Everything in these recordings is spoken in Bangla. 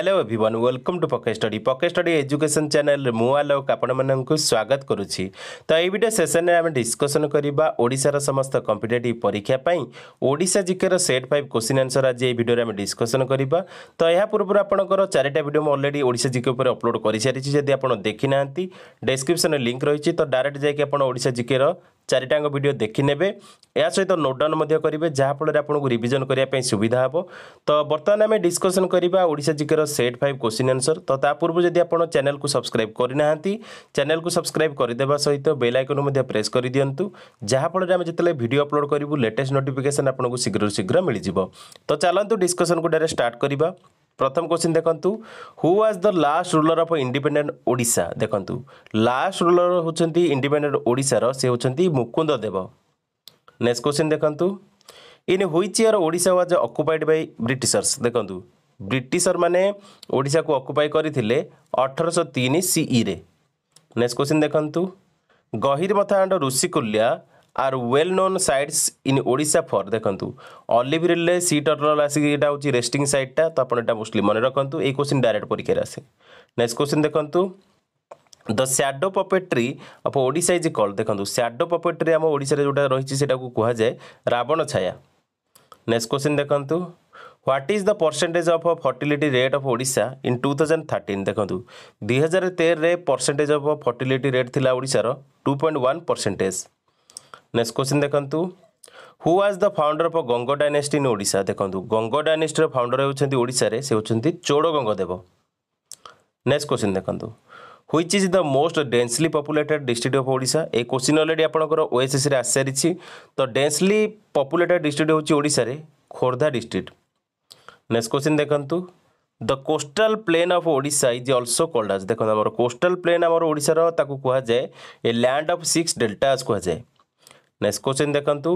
হ্যালো এভিওয়ান ওয়েলকম টু পকে স্টডি পকে স্টডি এজুকেশন চ্যানেল মু আলোক আপনার স্বাগত করুছি তো এই ভিডিও সেসনে আমি ডিসকসন করা ওড়শার সমস্ত কম্পিটেটিভ পরীক্ষা পাই ওড়শা জিকের সেট ফাইভ কোশ্চিন আনসর আজ এই ভিডিওরে আমি ডিসকসন করা তো এর পূর্ব আপনার চারিটা ভিডিও মু অলরেডি ওড়শা জিকে উপরে অপলোড করে সারিছি যদি আপনার দেখি না ডেসক্রিপশন লিঙ্ক রয়েছে তো ডাইরেক্ট যাই আপনার ওড়শা জিকের চারিটাঙ্ক ভিডিও দেখিনেবে ଏହା ସହିତ ନୋଟଡାଉନ୍ ମଧ୍ୟ କରିବେ ଯାହାଫଳରେ ଆପଣଙ୍କୁ ରିଭିଜନ୍ କରିବା ପାଇଁ ସୁବିଧା ହେବ ତ ବର୍ତ୍ତମାନ ଆମେ ଡିସ୍କସନ୍ କରିବା ଓଡ଼ିଶା ଜିକେର সেট ফাইভ কোশ্চিন আনসর তো তা পূর্ব যদি আপনার চ্যানেল সবসক্রাইব করে না চ্যানেল সবসক্রাইব করেদেবা সহ বেল আইকন প্রেস করে দিও যাফলে আমি যেত ভিডিও আপলোড করবু লেটেস্ট নোটিফিকেসন আপনার শীঘ্র শীঘ্র মিলিযোগ তো চালু ডিসকসন গুড়ে স্টার্ট করা প্রথম কোশ্চিন দেখন্তু who was the last ruler of independent Odisha দেখন্তু লাস্ট রুলর হচ্ছেন ইন্ডিপেন্ডেন্ট ওড়িশার সে হচ্ছেন মুকুন্দ দেব নেক্সট কোশ্চিন দেখন্তু in which year Odisha was occupied by Britishers দেখন্তু ବ୍ରିଟିଶରମାନେ ଓଡ଼ିଶାକୁ ଅକୁପାଇ କରିଥିଲେ ଅଠରଶହ ତିନି ସିଇରେ ନେକ୍ସଟ କ୍ୱେଶ୍ଚିନ୍ ଦେଖନ୍ତୁ Gahirmatha and Rushikulya are well known sites in Odisha for ଦେଖନ୍ତୁ ଅଲିଭ୍ ରିଲେ ସି ଟର୍ନଲ ଆସିକି ଏଇଟା ହେଉଛି ରେଷ୍ଟିଂ ସାଇଟ୍ଟା ତ ଆପଣ ଏଇଟା ମୋଷ୍ଟଲି ମନେ ରଖନ୍ତୁ ଏଇ କ୍ୱେଶ୍ଚିନ୍ ଡାଇରେକ୍ଟ ପରୀକ୍ଷାରେ ଆସେ ନେକ୍ସଟ କ୍ୱେଶ୍ଚିନ୍ ଦେଖନ୍ତୁ the shadow puppetry of Odisha is called ଦେଖନ୍ତୁ ସ୍ୟାଡୋ ପପେଟ୍ରି ଆମ ଓଡ଼ିଶାରେ ଯେଉଁଟା ରହିଛି ସେଇଟାକୁ କୁହାଯାଏ ରାବଣ ଛାୟା ନେକ୍ସଟ କ୍ୱେଶ୍ଚିନ୍ ଦେଖନ୍ତୁ what is the percentage of fertility rate of Odisha in two thousand thirteen ଦେଖନ୍ତୁ ଦୁଇହଜାର ତେରରେ ପର୍ସେଣ୍ଟେଜ୍ ଅଫ୍ ଫର୍ଟିଲିଟି ରେଟ୍ ଥିଲା ଓଡ଼ିଶାର two point one percentage next question ଦେଖନ୍ତୁ who was the founder of Ganga dynasty in Odisha ଦେଖନ୍ତୁ ଗଙ୍ଗ ଡାଇନେଷ୍ଟିର ଫାଉଣ୍ଡର ହେଉଛନ୍ତି ଓଡ଼ିଶାରେ ସେ ହେଉଛନ୍ତି ଚୋଡ ଗଙ୍ଗଦେବ ନେକ୍ସଟ କ୍ୱେଶ୍ଚିନ୍ ଦେଖନ୍ତୁ which is the most densely populated district of Odisha ଏ କ୍ୱେଶ୍ଚିନ୍ ଅଲରେଡ଼ି ଆପଣଙ୍କର ଓଏସ୍ଏସ୍ରେ ଆସିସାରିଛି ତ ଡେନ୍ସଲି ପପୁଲେଟେଡ୍ ଡିଷ୍ଟ୍ରିକ୍ଟ ହେଉଛି ଓଡ଼ିଶାରେ ଖୋର୍ଦ୍ଧା ଡିଷ୍ଟ୍ରିକ୍ଟ ନେକ୍ସଟ କ୍ୱେଶ୍ଚିନ୍ ଦେଖନ୍ତୁ the coastal plain of Odisha is also called as ଦେଖନ୍ତୁ ଆମର କୋଷ୍ଟାଲ ପ୍ଲେନ୍ ଆମର ଓଡ଼ିଶାର ତାକୁ କୁହାଯାଏ a land of six deltas କୁହାଯାଏ ନେକ୍ସଟ କ୍ୱେଶ୍ଚିନ୍ ଦେଖନ୍ତୁ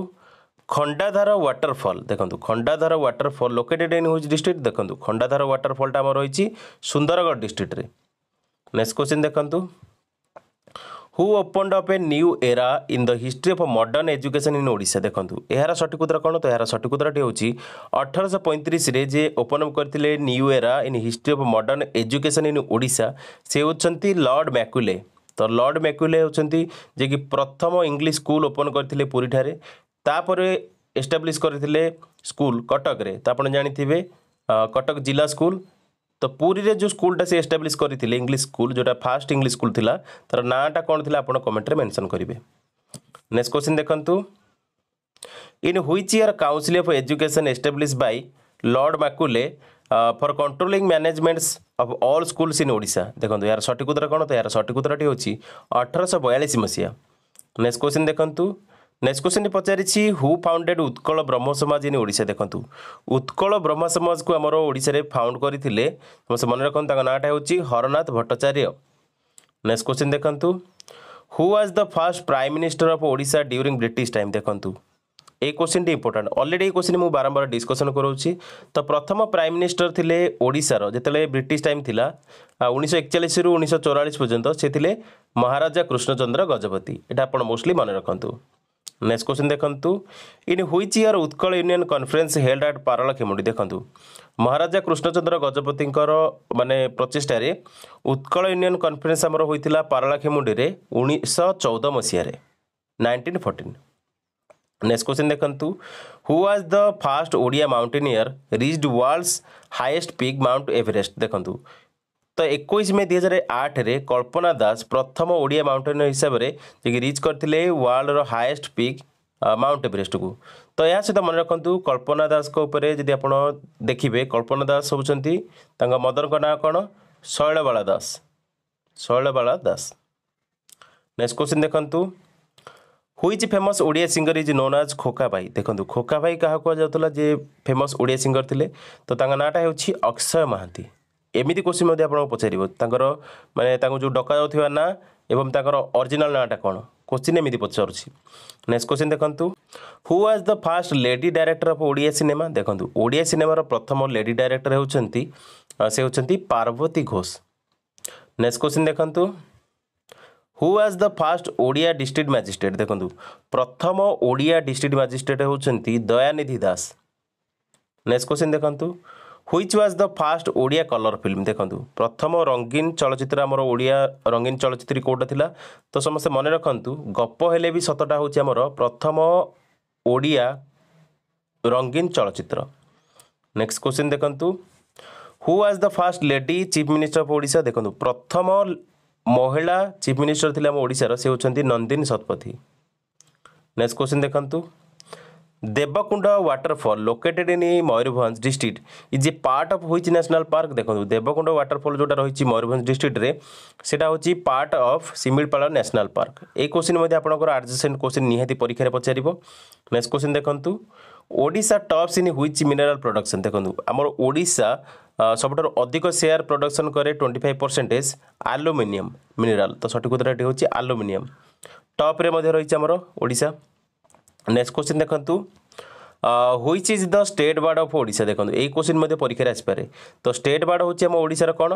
ଖଣ୍ଡାଧାର ୱାଟରଫଲ୍ ଦେଖନ୍ତୁ Khandadhar waterfall located in which district ଦେଖନ୍ତୁ ଖଣ୍ଡାଧାର ୱାଟରଫଲ୍ଟା ଆମର ରହିଛି ସୁନ୍ଦରଗଡ଼ ଡିଷ୍ଟ୍ରିକ୍ଟରେ ନେକ୍ସଟ କ୍ୱେଶ୍ଚିନ୍ ଦେଖନ୍ତୁ who open up a new era in the history of modern education in Odisha ଦେଖନ୍ତୁ ଏହାର ସଠିକ ଉତ୍ତର କ'ଣ ତ ଏହାର ସଠିକ ଉତ୍ତରଟି ହେଉଛି ଅଠରଶହ ପଇଁତିରିଶରେ ଯିଏ ଓପନ୍ ଅପ୍ କରିଥିଲେ new era in history of modern education in Odisha ସେ ହେଉଛନ୍ତି ଲର୍ଡ ମ୍ୟାକୁଲେ ତ ଲର୍ଡ ମ୍ୟାକୁଲେ ହେଉଛନ୍ତି ଯିଏକି ପ୍ରଥମ ଇଂଲିଶ ସ୍କୁଲ ଓପନ୍ କରିଥିଲେ ପୁରୀଠାରେ ତାପରେ ଏଷ୍ଟାବ୍ଲିଶ୍ କରିଥିଲେ ସ୍କୁଲ କଟକରେ ତ ଆପଣ ଜାଣିଥିବେ କଟକ ଜିଲ୍ଲା ସ୍କୁଲ तो पूरी रे जो स्कूल से एस्टाब्लीश करते इंग्लीश स्कूल जो फास्ट इंग्लीश स्कूल था तर नाँटा कौन थी आपड़ कमेन्ट्रे मेनसन करेंगे नेक्स्ट क्वेश्चन देखते in which year council of education establish by lord Macaulay for controlling managements of all schools in Odisha देखो यार सठिक कौन तो यार सठिक उत्तर टी अठरश बयालीस मसीहा नेक्स्ट क्वेश्चन देखूँ ନେକ୍ସଟ କ୍ୱେଶ୍ଚିନ୍ ପଚାରିଛି ହୁ ଫାଉଣ୍ଡେଡ୍ ଉତ୍କଳ ବ୍ରହ୍ମ ସମାଜ ଇନ୍ ଓଡ଼ିଶା ଦେଖନ୍ତୁ ଉତ୍କଳ ବ୍ରହ୍ମ ସମାଜକୁ ଆମର ଓଡ଼ିଶାରେ ଫାଉଣ୍ଡ କରିଥିଲେ ସମସ୍ତେ ମନେ ରଖନ୍ତୁ ତାଙ୍କ ନାଁଟା ହେଉଛି ହରନାଥ ଭଟ୍ଟାଚାର୍ଯ୍ୟ ନେକ୍ସଟ କ୍ୱେଶ୍ଚିନ୍ ଦେଖନ୍ତୁ who was the first prime minister of Odisha during British time ଦେଖନ୍ତୁ ଏଇ କ୍ୱେଶ୍ଚିନ୍ଟି ଇମ୍ପୋର୍ଟାଣ୍ଟ ଅଲରେଡ଼ି ଏଇ କ୍ୱେଶ୍ଚିନ୍ ମୁଁ ବାରମ୍ବାର ଡିସ୍କସନ୍ କରାଉଛି ତ ପ୍ରଥମ ପ୍ରାଇମ୍ ମିନିଷ୍ଟର ଥିଲେ ଓଡ଼ିଶାର ଯେତେବେଳେ ବ୍ରିଟିଶ ଟାଇମ୍ ଥିଲା ଉଣେଇଶହ ଏକଚାଳିଶରୁ ଉଣେଇଶହ ଚଉରାଳିଶ ପର୍ଯ୍ୟନ୍ତ ସେ ଥିଲେ ମହାରାଜା କୃଷ୍ଣଚନ୍ଦ୍ର ଗଜପତି ଏଇଟା ଆପଣ ମୋଷ୍ଟଲି ମନେ ରଖନ୍ତୁ ନେକ୍ସଟ କ୍ୱେଶ୍ଚିନ୍ ଦେଖନ୍ତୁ in which year Utkal union conference held at Paralakhemundi ଦେଖନ୍ତୁ ମହାରାଜା କୃଷ୍ଣଚନ୍ଦ୍ର ଗଜପତିଙ୍କର ମାନେ ପ୍ରଚେଷ୍ଟାରେ ଉତ୍କଳ ୟୁନିୟନ୍ କନ୍ଫରେନ୍ସ ଆମର ହୋଇଥିଲା ପାରଳାଖେମୁଣ୍ଡିରେ ଉଣେଇଶହ ଚଉଦ ମସିହାରେ ନାଇନଟିନ୍ ଫୋର୍ଟିନ୍ ନେକ୍ସଟ କ୍ୱେଶ୍ଚିନ୍ ଦେଖନ୍ତୁ who was the first Odia mountaineer reached world's highest peak Mount Everest ଦେଖନ୍ତୁ ତ ଏକୋଇଶ ମେ ଦୁଇ ହଜାର ଆଠରେ କଳ୍ପନା ଦାସ ପ୍ରଥମ ଓଡ଼ିଆ ମାଉଣ୍ଟେନର ହିସାବରେ ଯିଏକି ରିଚ୍ କରିଥିଲେ ୱାର୍ଲଡ଼ର ହାଏଷ୍ଟ ପିକ୍ ମାଉଣ୍ଟ ଏଭରେଷ୍ଟକୁ ତ ଏହା ସହିତ ମନେ ରଖନ୍ତୁ କଳ୍ପନା ଦାସଙ୍କ ଉପରେ ଯଦି ଆପଣ ଦେଖିବେ କଳ୍ପନା ଦାସ ହେଉଛନ୍ତି ତାଙ୍କ ମଦରଙ୍କ ନାଁ କ'ଣ ଶୈଳବାଳା ଦାସ ଶୈଳବାଳା ଦାସ ନେକ୍ସଟ କ୍ୱେଶ୍ଚିନ୍ ଦେଖନ୍ତୁ which famous Odia singer is known as Khoka ଭାଇ ଦେଖନ୍ତୁ ଖୋକା ଭାଇ କାହା କୁହାଯାଉଥିଲା যে ଫେମସ୍ ଓଡ଼ିଆ ସିଙ୍ଗର ଥିଲେ ତ ତାଙ୍କ ନାଁଟା ହେଉଛି ଅକ୍ଷୟ ମହାନ୍ତି ଏମିତି କୋଶ୍ଚିନ୍ ମଧ୍ୟ ଆପଣଙ୍କୁ ପଚାରିବ ତାଙ୍କର ମାନେ ତାଙ୍କୁ ଯେଉଁ ଡକାଯାଉଥିବା ନାଁ ଏବଂ ତାଙ୍କର ଅରିଜିନାଲ୍ ନାଁଟା କ'ଣ କୋଶ୍ଚିନ୍ ଏମିତି ପଚାରୁଛି ନେକ୍ସଟ କୋଶ୍ଚିନ୍ ଦେଖନ୍ତୁ who was the first lady director of Odia cinema ଦେଖନ୍ତୁ ଓଡ଼ିଆ ସିନେମାର ପ୍ରଥମ ଲେଡି ଡାଇରେକ୍ଟର ହେଉଛନ୍ତି ସେ ହେଉଛନ୍ତି ପାର୍ବତୀ ଘୋଷ ନେକ୍ସଟ କୋଶ୍ଚିନ୍ ଦେଖନ୍ତୁ who was the first Odia district magistrate ଦେଖନ୍ତୁ ପ୍ରଥମ ଓଡ଼ିଆ ଡିଷ୍ଟ୍ରିକ୍ଟ ম্যাজিষ্ট্রেট ହେଉଛନ୍ତି ଦୟାନିଧି ଦାସ নেক্সট কোশ্চিন দেখুন which was the first Odia colour film ଦେଖନ୍ତୁ ପ୍ରଥମ ରଙ୍ଗୀନ ଚଳଚ୍ଚିତ୍ର ଆମର ଓଡ଼ିଆ ରଙ୍ଗୀନ ଚଳଚ୍ଚିତ୍ର କେଉଁଟା ଥିଲା ତ ସମସ୍ତେ ମନେ ରଖନ୍ତୁ ଗପ ହେଲେ ବି ସତଟା ହେଉଛି ଆମର ପ୍ରଥମ ଓଡ଼ିଆ ରଙ୍ଗୀନ ଚଳଚ୍ଚିତ୍ର ନେକ୍ସଟ କ୍ୱେଶ୍ଚିନ୍ ଦେଖନ୍ତୁ who was the first lady chief minister of Odisha ଦେଖନ୍ତୁ ପ୍ରଥମ ମହିଳା ଚିଫ୍ ମିନିଷ୍ଟର ଥିଲେ ଆମ ଓଡ଼ିଶାର ସେ ହେଉଛନ୍ତି ନନ୍ଦିନୀ ଶତପଥୀ ନେକ୍ସଟ କ୍ୱେଶ୍ଚିନ୍ ଦେଖନ୍ତୁ Devkund waterfall located in Mayurbhanj district is a part of which national park দেখুন দেবকুণ্ড ওয়াটরফল যেটা রয়েছে ময়ূরভঞ্জ ডিস্ট্রিক্টরে সেটা হচ্ছে part of Simlipal national park এই কোশ্চিন মধ্যে আপনার আর্জেসেন্ট কোশ্চিন নিহতি পরীক্ষার পচারিব নেক্সট কোশ্চিন দেখন্তু Odisha tops in which mineral production ଦେଖନ୍ତୁ ଆମର ଓଡ଼ିଶା ସବୁଠାରୁ ଅଧିକ ସେୟାର ପ୍ରଡକ୍ସନ୍ କରେ twenty five percentage aluminium mineral ତ ସଠିକ୍ ଉତ୍ତରଟି ହେଉଛି ଆଲୁମିନିୟମ୍ ଟପ୍ରେ ମଧ୍ୟ ରହିଛି ଆମର ଓଡ଼ିଶା নেক্সট কোশ্চিন দেখন্তু which is the state bird of Odisha ଦେଖନ୍ତୁ ଏଇ କୋଶ୍ଚିନ୍ ମଧ୍ୟ ପରୀକ୍ଷାରେ ଆସିପାରେ ତ ଷ୍ଟେଟ୍ ବାର୍ଡ଼ ହେଉଛି ଆମ ଓଡ଼ିଶାର କ'ଣ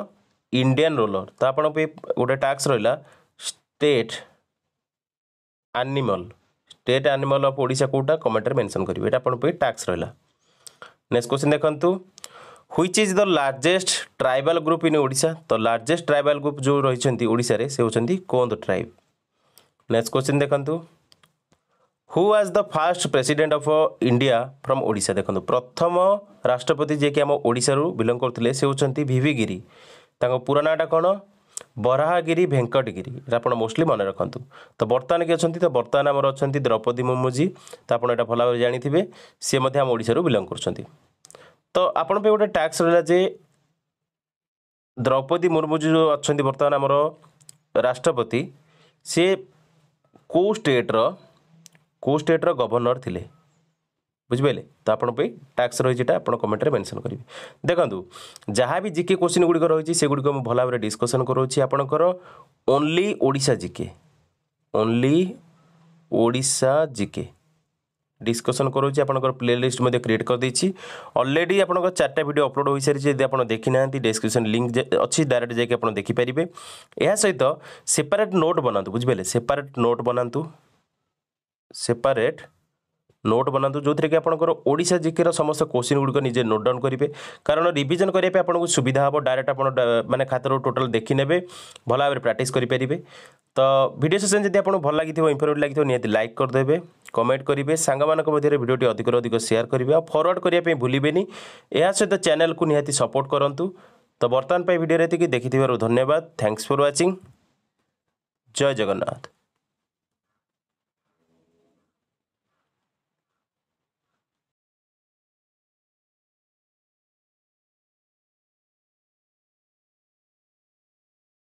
ଇଣ୍ଡିଆନ୍ ରୋଲର ତ ଆପଣଙ୍କ ପାଇଁ ଗୋଟେ ଟାକ୍ସ ରହିଲା state animal state animal of Odisha କେଉଁଟା କମେଣ୍ଟରେ ମେନସନ୍ କରିବେ ଏଇଟା ଆପଣଙ୍କ ପାଇଁ ଟାକ୍ସ ରହିଲା ନେକ୍ସଟ କୋଶ୍ଚିନ୍ ଦେଖନ୍ତୁ which is the largest tribal group in Odisha তো লার্জেস্ট ট্রাইবাল গ্রুপ যে রয়েছেন ওড়িশার সে হচ্ছেন কোন্দ ট্রাইব নেক্সট কোশ্চিন দেখুন who as the first president of India from Odisha ଦେଖନ୍ତୁ ପ୍ରଥମ ରାଷ୍ଟ୍ରପତି ଯିଏକି ଆମ ଓଡ଼ିଶାରୁ ବିଲଙ୍ଗ କରୁଥିଲେ ସେ ହେଉଛନ୍ତି ଭିଭି ଗିରି ତାଙ୍କ ପୁରା ନାଁଟା କ'ଣ ବରାହାଗିରି ଭେଙ୍କଟଗିରି ଏଟା ଆପଣ ମୋଷ୍ଟଲି ମନେ ରଖନ୍ତୁ ତ ବର୍ତ୍ତମାନ କିଏ ଅଛନ୍ତି ତ ବର୍ତ୍ତମାନ ଆମର ଅଛନ୍ତି ଦ୍ରୌପଦୀ ମୁର୍ମୁଜି ତ ଆପଣ ଏଇଟା ଭଲ ଭାବରେ ଜାଣିଥିବେ ସିଏ ମଧ୍ୟ ଆମ ଓଡ଼ିଶାରୁ ବିଲଙ୍ଗ କରୁଛନ୍ତି ତ ଆପଣଙ୍କ ପାଇଁ ଗୋଟେ ଟାସ୍କ ରହିଲା ଯେ ଦ୍ରୌପଦୀ ମୁର୍ମୁଜି ଯେଉଁ ଅଛନ୍ତି ବର୍ତ୍ତମାନ ଆମର ରାଷ୍ଟ୍ରପତି ସିଏ କେଉଁ ଷ୍ଟେଟ୍ର କେଉଁ ଷ୍ଟେଟ୍ର ଗଭର୍ଣ୍ଣର ଥିଲେ ବୁଝିପାରିଲେ ତ ଆପଣଙ୍କ ପାଇଁ ଟ୍ୟାକ୍ସ ରହିଛି ଏଇଟା ଆପଣ କମେଣ୍ଟରେ ମେନସନ୍ କରିବେ ଦେଖନ୍ତୁ ଯାହା ବି ଜିକେ କୋଶ୍ଚିନ୍ ଗୁଡ଼ିକ ରହିଛି ସେଗୁଡ଼ିକ ମୁଁ ଭଲ ଭାବରେ ଡିସ୍କସନ୍ କରାଉଛି ଆପଣଙ୍କର only Odisha GK only Odisha GK discussion করছি আপনার প্লে লিষ্ট ମଧ୍ୟ କ୍ରିଏଟ୍ କରିଦେଇଛି ଅଲରେଡ଼ି চারটা ଚାରିଟା ଭିଡ଼ିଓ হয়ে ହୋଇସାରିଛି ଯଦି ଆପଣ ଦେଖିନାହାନ୍ତି না ডেসক্রিপশন ଅଛି ଡାଇରେକ୍ଟ ଯାଇକି ଆପଣ ଦେଖିପାରିବେ ଏହା ସହିତ ସେପାରେଟ୍ ନୋଟ୍ ବନାନ୍ତୁ ବୁଝିପାରିଲେ ସେପାରେଟ୍ ନୋଟ୍ ବନାନ୍ତୁ ସେପାରେଟ୍ নোট বনাতু যে আপনার ওড়শা জিকের সমস্ত কোশ্চিন গুড়ি নিজে নোট ডাউন করবে কারণ রিভিজন করা আপনার সুবিধা হব ডাইরেক্ট আপনার মানে খাতার টোটাল দেখি নেবে ভাল ভাবে প্র্যাকটিস করে পেবে তো ভিডিও সেসন যদি আপনার ভাল লাগি ইনফরমেটিভ লাগি নিহতি লাইক করদেবে কমেন্ট করবে সাংগ মানক মধ্যে ভিডিওটি অধিক অধিক সেয়ার করবে আর ফরওয়ার্ড করা ভুলবেনি এর সহ চ্যানেল কু নিহতি সপোর্ট করতু তো বর্তমান ভিডিওরে এটি দেখি ধন্যবাদ থ্যাঙ্কস ফর ওয়াচিং জয় জগন্নাথ